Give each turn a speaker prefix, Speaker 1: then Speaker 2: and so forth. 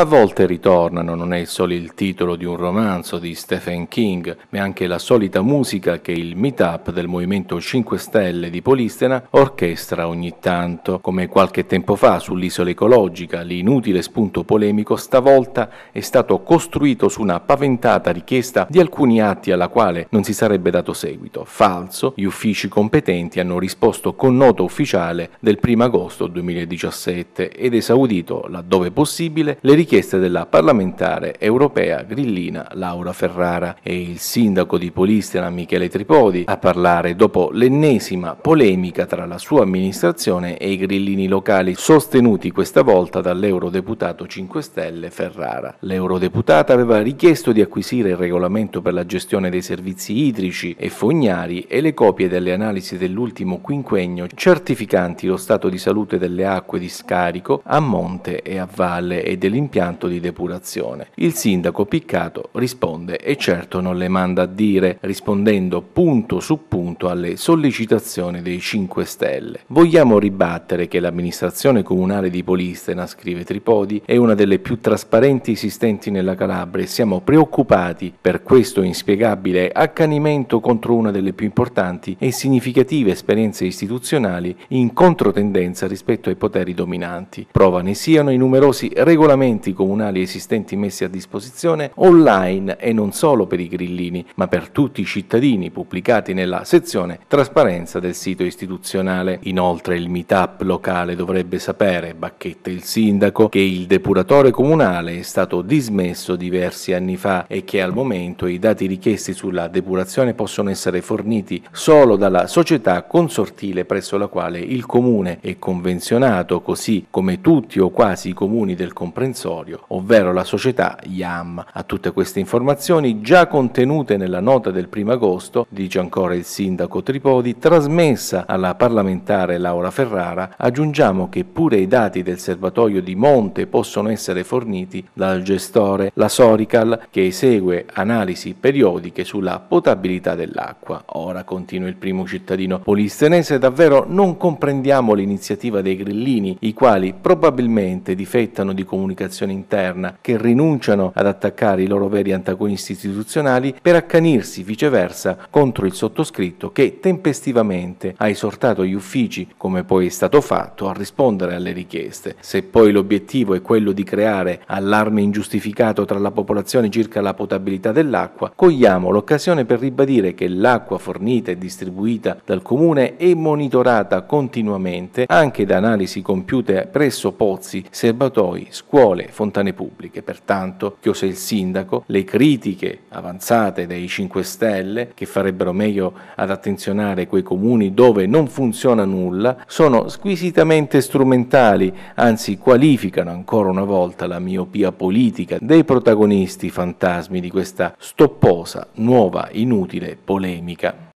Speaker 1: A volte ritornano, non è solo il titolo di un romanzo di Stephen King, ma anche la solita musica che il meet-up del Movimento 5 Stelle di Polistena orchestra ogni tanto, come qualche tempo fa sull'isola ecologica, l'inutile spunto polemico stavolta è stato costruito su una paventata richiesta di alcuni atti alla quale non si sarebbe dato seguito. Falso, gli uffici competenti hanno risposto con nota ufficiale del 1 agosto 2017 ed esaudito, laddove possibile, le richieste richieste della parlamentare europea grillina Laura Ferrara e il sindaco di Polistena Michele Tripodi a parlare dopo l'ennesima polemica tra la sua amministrazione e i grillini locali sostenuti questa volta dall'eurodeputato 5 Stelle Ferrara. L'eurodeputata aveva richiesto di acquisire il regolamento per la gestione dei servizi idrici e fognari e le copie delle analisi dell'ultimo quinquennio certificanti lo stato di salute delle acque di scarico a monte e a valle e dell'interno impianto di depurazione. Il sindaco Piccato risponde e certo non le manda a dire, rispondendo punto su punto alle sollecitazioni dei 5 Stelle. Vogliamo ribattere che l'amministrazione comunale di Polistena, scrive Tripodi, è una delle più trasparenti esistenti nella Calabria e siamo preoccupati per questo inspiegabile accanimento contro una delle più importanti e significative esperienze istituzionali in controtendenza rispetto ai poteri dominanti. Prova ne siano i numerosi regolamenti strumenti comunali esistenti messi a disposizione online e non solo per i grillini, ma per tutti i cittadini pubblicati nella sezione trasparenza del sito istituzionale. Inoltre il meetup locale dovrebbe sapere, bacchetta il sindaco, che il depuratore comunale è stato dismesso diversi anni fa e che al momento i dati richiesti sulla depurazione possono essere forniti solo dalla società consortile presso la quale il comune è convenzionato, così come tutti o quasi i comuni del comprensorio provvisorio, ovvero la società IAM. A tutte queste informazioni, già contenute nella nota del 1 agosto, dice ancora il sindaco Tripodi, trasmessa alla parlamentare Laura Ferrara, aggiungiamo che pure i dati del serbatoio di Monte possono essere forniti dal gestore, la Sorical, che esegue analisi periodiche sulla potabilità dell'acqua. Ora, continua il primo cittadino polistenese, davvero non comprendiamo l'iniziativa dei grillini, i quali probabilmente difettano di comunicazione dimensione interna, che rinunciano ad attaccare i loro veri antagonisti istituzionali per accanirsi viceversa contro il sottoscritto che tempestivamente ha esortato gli uffici, come poi è stato fatto, a rispondere alle richieste. Se poi l'obiettivo è quello di creare allarme ingiustificato tra la popolazione circa la potabilità dell'acqua, cogliamo l'occasione per ribadire che l'acqua fornita e distribuita dal comune è monitorata continuamente anche da analisi compiute presso pozzi, serbatoi, scuole, fontane pubbliche. Pertanto chiose il sindaco le critiche avanzate dei 5 Stelle, che farebbero meglio ad attenzionare quei comuni dove non funziona nulla, sono squisitamente strumentali, anzi qualificano ancora una volta la miopia politica dei protagonisti fantasmi di questa stopposa, nuova, inutile polemica.